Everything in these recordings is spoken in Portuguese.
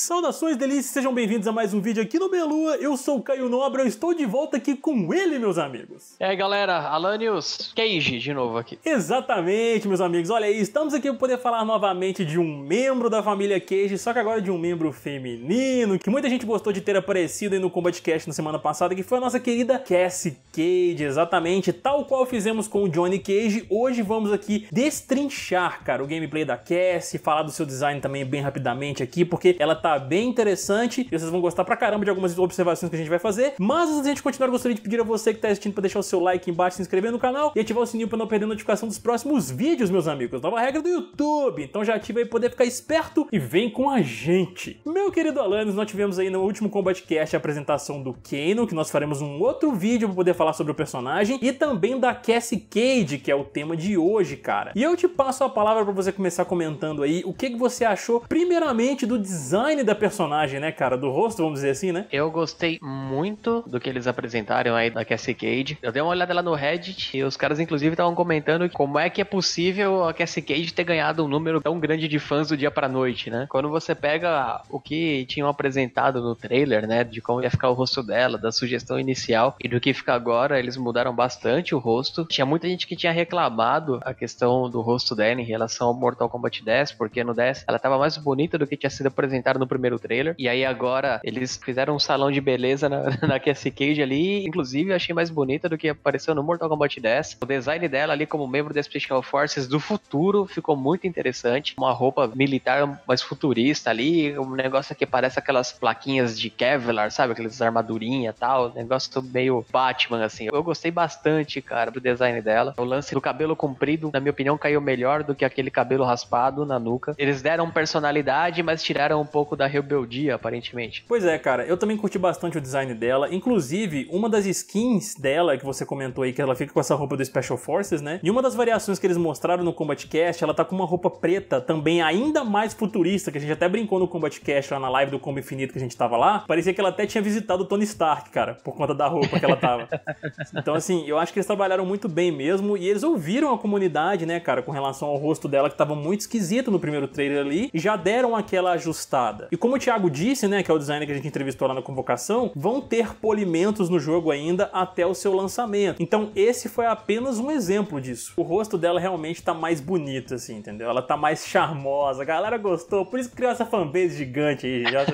Saudações delícias, sejam bem-vindos a mais um vídeo aqui no Belua. Eu sou o Caio Nobre, eu estou de volta aqui com ele, meus amigos. E aí, galera, Alanios Cage é de novo aqui. Exatamente, meus amigos. Olha aí, estamos aqui para poder falar novamente de um membro da família Cage, só que agora de um membro feminino, que muita gente gostou de ter aparecido aí no Combat Cast na semana passada, que foi a nossa querida Cassie Cage, exatamente, tal qual fizemos com o Johnny Cage. Hoje vamos aqui destrinchar, cara, o gameplay da Cassie, falar do seu design também bem rapidamente aqui, porque ela tá tá bem interessante e vocês vão gostar pra caramba de algumas observações que a gente vai fazer. Mas antes de a gente continuar, gostaria de pedir a você que tá assistindo pra deixar o seu like embaixo, se inscrever no canal e ativar o sininho pra não perder a notificação dos próximos vídeos, meus amigos. Nova regra do YouTube. Então já ativa aí pra poder ficar esperto e vem com a gente. Meu querido Alanis, nós tivemos aí no último Combat Cast a apresentação do Kano, que nós faremos um outro vídeo pra poder falar sobre o personagem, e também da Cassie Cage que é o tema de hoje, cara. E eu te passo a palavra pra você começar comentando aí o que, que você achou, primeiramente, do design design da personagem, né, cara? Do rosto, vamos dizer assim, né? Eu gostei muito do que eles apresentaram aí da Cassie Cage. Eu dei uma olhada lá no Reddit e os caras, inclusive, estavam comentando como é que é possível a Cassie Cage ter ganhado um número tão grande de fãs do dia pra noite, né? Quando você pega o que tinham apresentado no trailer, né? De como ia ficar o rosto dela, da sugestão inicial e do que fica agora, eles mudaram bastante o rosto. Tinha muita gente que tinha reclamado a questão do rosto dela em relação ao Mortal Kombat 10, porque no 10 ela tava mais bonita do que tinha sido apresentado mostraram no primeiro trailer. E aí agora eles fizeram um salão de beleza na, na Cassie Cage ali. Inclusive, eu achei mais bonita do que apareceu no Mortal Kombat 10. O design dela ali como membro das Special Forces do futuro ficou muito interessante. Uma roupa militar mais futurista ali. Um negócio que parece aquelas plaquinhas de Kevlar, sabe? Aquelas armadurinhas e tal. Um negócio meio Batman, assim. Eu gostei bastante, cara, do design dela. O lance do cabelo comprido, na minha opinião, caiu melhor do que aquele cabelo raspado na nuca. Eles deram personalidade, mas tiraram um pouco pouco da rebeldia, aparentemente. Pois é, cara, eu também curti bastante o design dela. Inclusive, uma das skins dela que você comentou aí, que ela fica com essa roupa do Special Forces, né? E uma das variações que eles mostraram no Combat Cast, ela tá com uma roupa preta também ainda mais futurista, que a gente até brincou no Combat Cast lá na live do Combo Infinito que a gente tava lá. Parecia que ela até tinha visitado o Tony Stark, cara, por conta da roupa que ela tava. então, assim, eu acho que eles trabalharam muito bem mesmo e eles ouviram a comunidade, né, cara, com relação ao rosto dela que tava muito esquisito no primeiro trailer ali e já deram aquela ajustada. E como o Thiago disse, né, que é o designer que a gente entrevistou lá na convocação, vão ter polimentos no jogo ainda até o seu lançamento. Então esse foi apenas um exemplo disso. O rosto dela realmente tá mais bonito, assim, entendeu? Ela tá mais charmosa, a galera gostou, por isso que criou essa fanbase gigante aí, já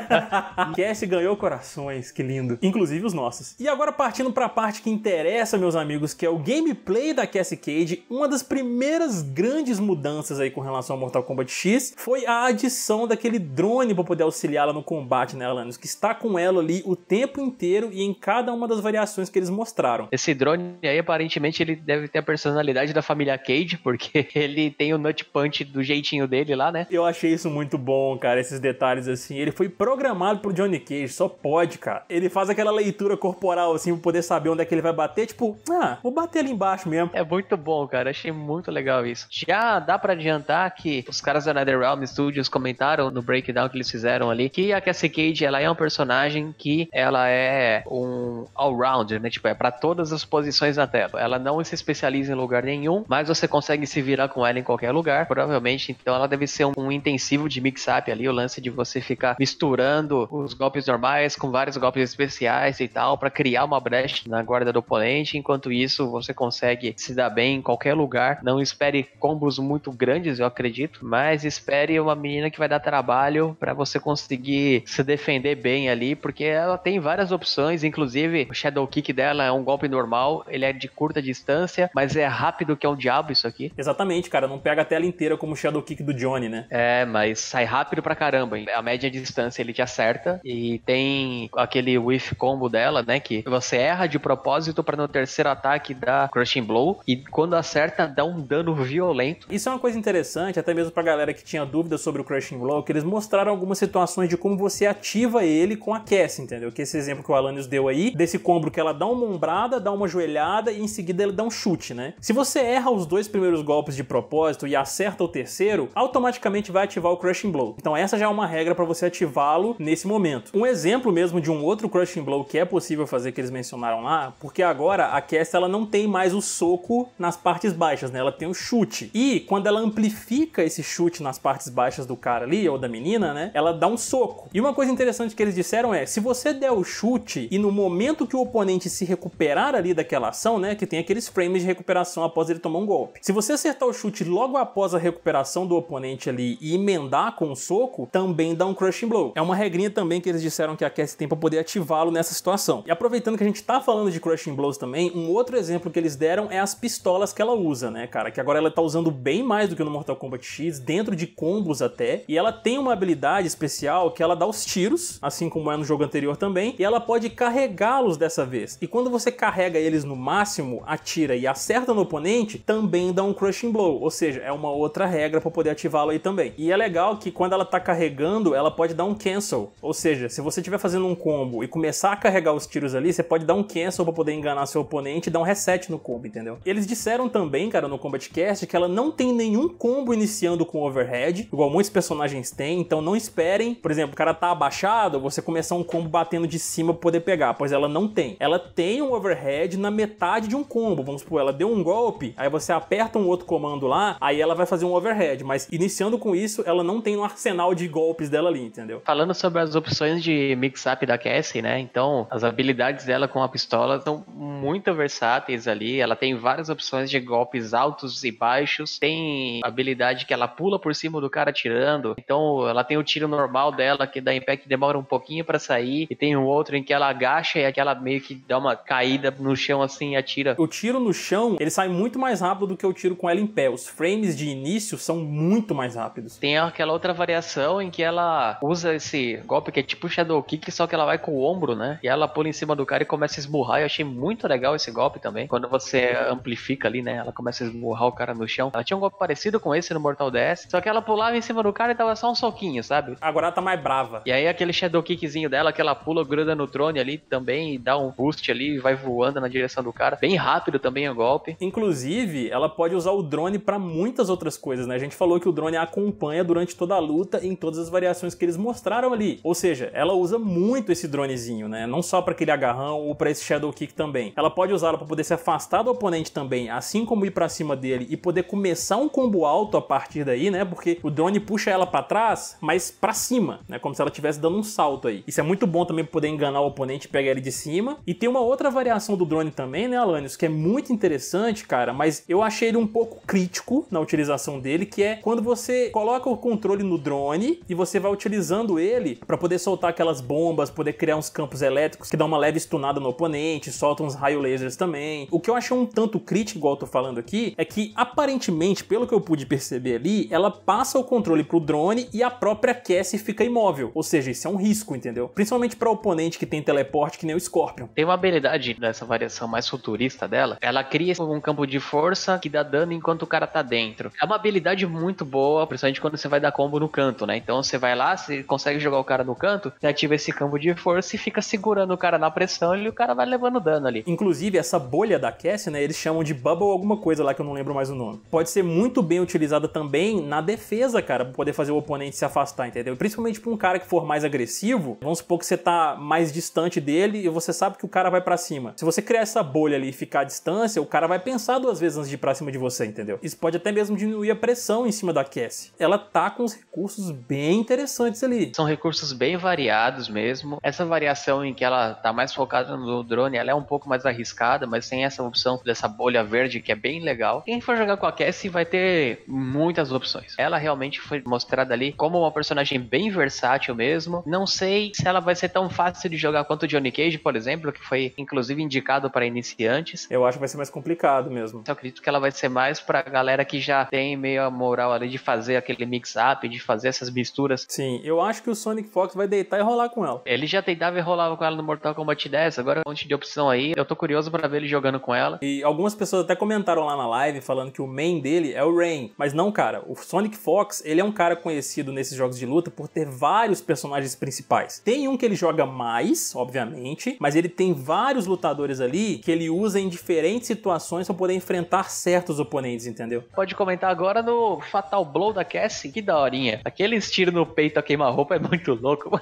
Cassie ganhou corações, que lindo. Inclusive os nossos. E agora partindo para a parte que interessa, meus amigos, que é o gameplay da Cassie Cage, uma das primeiras grandes mudanças aí com relação ao Mortal Kombat X foi a adição daquele drone para poder auxiliá-la no combate, né, Alanis? Que está com ela ali o tempo inteiro e em cada uma das variações que eles mostraram. Esse drone aí, aparentemente, ele deve ter a personalidade da família Cage, porque ele tem o Nut Punch do jeitinho dele lá, né? Eu achei isso muito bom, cara, esses detalhes assim. Ele foi programado pro Johnny Cage, só pode, cara. Ele faz aquela leitura corporal, assim, pra poder saber onde é que ele vai bater, tipo, ah, vou bater ali embaixo mesmo. É muito bom, cara, achei muito legal isso. Já dá para adiantar que os caras da NetherRealm Studios comentaram no breakdown que eles fizeram ali, que a Cassie Cage, ela é um personagem que ela é um all-rounder, né? Tipo, é para todas as posições na tela. Ela não se especializa em lugar nenhum, mas você consegue se virar com ela em qualquer lugar, provavelmente. Então ela deve ser um, intensivo de mix-up ali, o lance de você ficar misturando os golpes normais com vários golpes especiais e tal, para criar uma brecha na guarda do oponente. Enquanto isso, você consegue se dar bem em qualquer lugar. Não espere combos muito grandes, eu acredito, mas espere uma menina que vai dar trabalho trabalho para você conseguir se defender bem ali, porque ela tem várias opções, inclusive o Shadow Kick dela é um golpe normal, ele é de curta distância, mas é rápido que é um diabo isso aqui. Exatamente, cara, não pega a tela inteira como o Shadow Kick do Johnny, né? É, mas sai rápido pra caramba, hein? a média distância ele te acerta e tem aquele whiff combo dela, né, que você erra de propósito para no terceiro ataque dar crushing blow e quando acerta dá um dano violento. Isso é uma coisa interessante, até mesmo pra galera que tinha dúvidas sobre o crushing blow, que eles mostraram algumas situações de como você ativa ele com a Cass, entendeu? Que esse exemplo que o Alanis deu aí, desse combo que ela dá uma ombrada, dá uma joelhada e em seguida ela dá um chute, né? Se você erra os dois primeiros golpes de propósito e acerta o terceiro, automaticamente vai ativar o Crushing Blow. Então essa já é uma regra para você ativá-lo nesse momento. Um exemplo mesmo de um outro Crushing Blow que é possível fazer que eles mencionaram lá, porque agora a Cass ela não tem mais o soco nas partes baixas, né? Ela tem o chute. E quando ela amplifica esse chute nas partes baixas do cara ali ou da menina, menina, né? Ela dá um soco. E uma coisa interessante que eles disseram é: se você der o chute e no momento que o oponente se recuperar ali daquela ação, né? Que tem aqueles frames de recuperação após ele tomar um golpe. Se você acertar o chute logo após a recuperação do oponente ali e emendar com o um soco, também dá um crushing blow. É uma regrinha também que eles disseram que a Cassie tem para poder ativá-lo nessa situação. E aproveitando que a gente tá falando de crushing blows também, um outro exemplo que eles deram é as pistolas que ela usa, né, cara? Que agora ela tá usando bem mais do que no Mortal Kombat X, dentro de combos até, e ela tem uma habilidade especial que ela dá os tiros, assim como é no jogo anterior também, e ela pode carregá-los dessa vez. E quando você carrega eles no máximo, atira e acerta no oponente, também dá um crushing blow, ou seja, é uma outra regra para poder ativá-lo aí também. E é legal que quando ela tá carregando, ela pode dar um cancel, ou seja, se você estiver fazendo um combo e começar a carregar os tiros ali, você pode dar um cancel para poder enganar seu oponente e dar um reset no combo, entendeu? Eles disseram também, cara, no Combat Cast que ela não tem nenhum combo iniciando com overhead, igual muitos personagens têm então não esperem, por exemplo, o cara tá abaixado, você começar um combo batendo de cima pra poder pegar, pois ela não tem. Ela tem um overhead na metade de um combo, vamos supor, ela deu um golpe, aí você aperta um outro comando lá, aí ela vai fazer um overhead, mas iniciando com isso, ela não tem um arsenal de golpes dela ali, entendeu? Falando sobre as opções de mix-up da Cassie, né, então as habilidades dela com a pistola são muito versáteis ali, ela tem várias opções de golpes altos e baixos, tem habilidade que ela pula por cima do cara tirando, então ela tem o tiro normal dela, que dá impact demora um pouquinho para sair, e tem um outro em que ela agacha e aquela meio que dá uma caída no chão assim e atira. O tiro no chão, ele sai muito mais rápido do que o tiro com ela em pé. Os frames de início são muito mais rápidos. Tem aquela outra variação em que ela usa esse golpe que é tipo Shadow Kick, só que ela vai com o ombro, né? E ela pula em cima do cara e começa a esburrar. Eu achei muito legal esse golpe também. Quando você amplifica ali, né? Ela começa a esburrar o cara no chão. Ela tinha um golpe parecido com esse no Mortal ds só que ela pulava em cima do cara e tava só um soquinho, sabe? Agora ela tá mais brava. E aí aquele shadow kickzinho dela, que ela pula, gruda no trone ali também, dá um boost ali, vai voando na direção do cara. Bem rápido também o golpe. Inclusive, ela pode usar o drone para muitas outras coisas, né? A gente falou que o drone acompanha durante toda a luta em todas as variações que eles mostraram ali. Ou seja, ela usa muito esse dronezinho, né? Não só para aquele agarrão ou para esse shadow kick também. Ela pode usá-lo para poder se afastar do oponente também, assim como ir para cima dele e poder começar um combo alto a partir daí, né? Porque o drone puxa ela para trás, trás, mas para cima, né? Como se ela estivesse dando um salto aí. Isso é muito bom também pra poder enganar o oponente e pegar ele de cima. E tem uma outra variação do drone também, né, Alanis, que é muito interessante, cara, mas eu achei ele um pouco crítico na utilização dele, que é quando você coloca o controle no drone e você vai utilizando ele para poder soltar aquelas bombas, poder criar uns campos elétricos que dá uma leve estunada no oponente, solta uns raio lasers também. O que eu achei um tanto crítico, igual eu tô falando aqui, é que aparentemente, pelo que eu pude perceber ali, ela passa o controle pro drone e a a própria Cassie fica imóvel. Ou seja, isso é um risco, entendeu? Principalmente para oponente que tem teleporte que nem o Scorpion. Tem uma habilidade dessa variação mais futurista dela. Ela cria um campo de força que dá dano enquanto o cara tá dentro. É uma habilidade muito boa, principalmente quando você vai dar combo no canto, né? Então você vai lá, você consegue jogar o cara no canto, você ativa esse campo de força e fica segurando o cara na pressão e o cara vai levando dano ali. Inclusive, essa bolha da Cassie, né? Eles chamam de bubble alguma coisa lá que eu não lembro mais o nome. Pode ser muito bem utilizada também na defesa, cara, pra poder fazer o oponente se afastar, entendeu? Principalmente pra um cara que for mais agressivo, vamos supor que você tá mais distante dele e você sabe que o cara vai para cima. Se você criar essa bolha ali e ficar à distância, o cara vai pensar duas vezes antes de ir pra cima de você, entendeu? Isso pode até mesmo diminuir a pressão em cima da Cassie. Ela tá com uns recursos bem interessantes ali. São recursos bem variados mesmo. Essa variação em que ela tá mais focada no drone, ela é um pouco mais arriscada, mas tem essa opção dessa bolha verde que é bem legal. Quem for jogar com a Cassie vai ter muitas opções. Ela realmente foi mostrada ali como como uma personagem bem versátil mesmo. Não sei se ela vai ser tão fácil de jogar quanto o Johnny Cage, por exemplo, que foi inclusive indicado para iniciantes. Eu acho que vai ser mais complicado mesmo. Eu então, acredito que ela vai ser mais pra galera que já tem meio a moral ali de fazer aquele mix-up, de fazer essas misturas. Sim, eu acho que o Sonic Fox vai deitar e rolar com ela. Ele já deitava e rolava com ela no Mortal Kombat 10, agora um monte de opção aí. Eu tô curioso para ver ele jogando com ela. E algumas pessoas até comentaram lá na live falando que o main dele é o Rain. Mas não, cara, o Sonic Fox, ele é um cara conhecido nesse nesses jogos de luta por ter vários personagens principais. Tem um que ele joga mais, obviamente, mas ele tem vários lutadores ali que ele usa em diferentes situações para poder enfrentar certos oponentes, entendeu? Pode comentar agora no Fatal Blow da Cassie, que daorinha. Aqueles tiros no peito a queima-roupa é muito louco.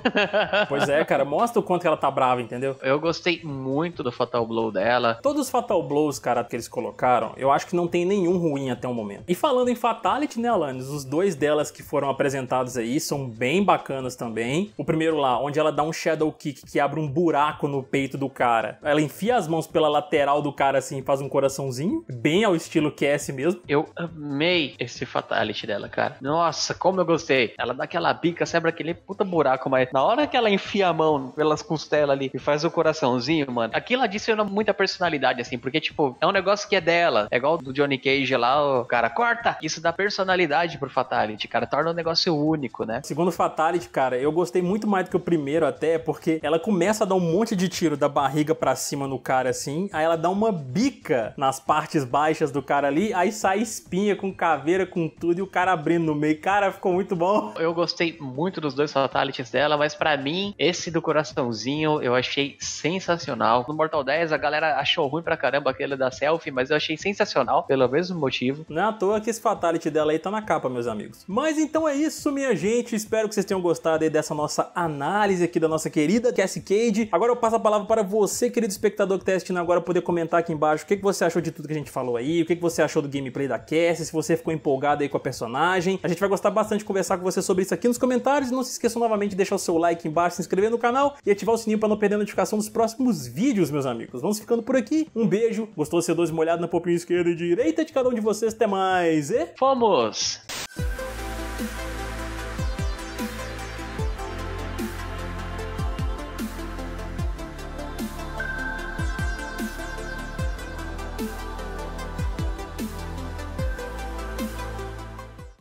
pois é, cara, mostra o quanto ela tá brava, entendeu? Eu gostei muito do Fatal Blow dela. Todos os Fatal Blows, cara, que eles colocaram, eu acho que não tem nenhum ruim até o momento. E falando em Fatality, né, Alanis, os dois delas que foram apresentados comentados aí, são bem bacanas também. O primeiro lá, onde ela dá um shadow kick que abre um buraco no peito do cara. Ela enfia as mãos pela lateral do cara assim, faz um coraçãozinho, bem ao estilo QS mesmo. Eu amei esse fatality dela, cara. Nossa, como eu gostei. Ela dá aquela bica, sebra aquele puta buraco, mas na hora que ela enfia a mão pelas costelas ali e faz o coraçãozinho, mano, aquilo adiciona muita personalidade, assim, porque, tipo, é um negócio que é dela. É igual do Johnny Cage lá, o cara corta. Isso dá personalidade pro fatality, cara. Torna o um negócio único, né? Segundo Fatality, cara, eu gostei muito mais do que o primeiro até, porque ela começa a dar um monte de tiro da barriga para cima no cara assim, aí ela dá uma bica nas partes baixas do cara ali, aí sai espinha com caveira, com tudo e o cara abrindo no meio. Cara, ficou muito bom. Eu gostei muito dos dois Fatalities dela, mas para mim, esse do coraçãozinho eu achei sensacional. No Mortal 10 a galera achou ruim pra caramba aquele da selfie, mas eu achei sensacional pelo mesmo motivo. Não é à toa que esse Fatality dela aí tá na capa, meus amigos. Mas então é isso, minha gente, espero que vocês tenham gostado aí dessa nossa análise aqui da nossa querida Cassie Cage. Agora eu passo a palavra para você, querido espectador que está assistindo agora, poder comentar aqui embaixo o que, você achou de tudo que a gente falou aí, o que, você achou do gameplay da Cassie, se você ficou empolgado aí com a personagem. A gente vai gostar bastante de conversar com você sobre isso aqui nos comentários. Não se esqueçam novamente de deixar o seu like embaixo, se inscrever no canal e ativar o sininho para não perder a notificação dos próximos vídeos, meus amigos. Vamos ficando por aqui. Um beijo, gostou de ser dois molhado na popinha esquerda e direita de cada um de vocês. Até mais e... Fomos!